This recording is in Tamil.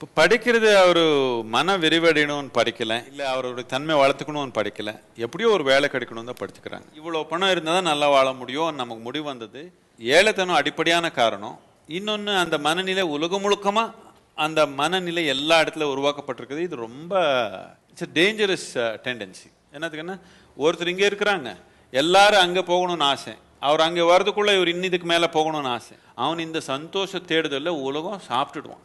இப்போ படிக்கிறது அவர் மன விரிவடையணும்னு படிக்கல இல்லை அவருடைய தன்மை வளர்த்துக்கணும்னு படிக்கல எப்படியோ ஒரு வேலை கிடைக்கணும்னு தான் படிச்சுக்கிறாங்க இவ்வளோ பணம் இருந்தால் தான் நல்லா வாழ முடியும் நமக்கு முடிவு வந்தது ஏழைத்தனம் அடிப்படையான காரணம் இன்னொன்று அந்த மனநிலை உலகம் முழுக்கமாக அந்த மனநிலை எல்லா இடத்துல உருவாக்கப்பட்டிருக்குது இது ரொம்ப இட்ஸ் டேஞ்சரஸ் டெண்டன்சி என்னத்துக்குன்னா ஒருத்தர் இங்கே இருக்கிறாங்க எல்லாரும் அங்கே போகணும்னு ஆசை அவர் அங்கே வர்றதுக்குள்ளே இவர் இன்னும் இதுக்கு மேலே போகணும்னு ஆசை அவன் இந்த சந்தோஷ தேடுதலில் உலகம் சாப்பிட்டுடுவான்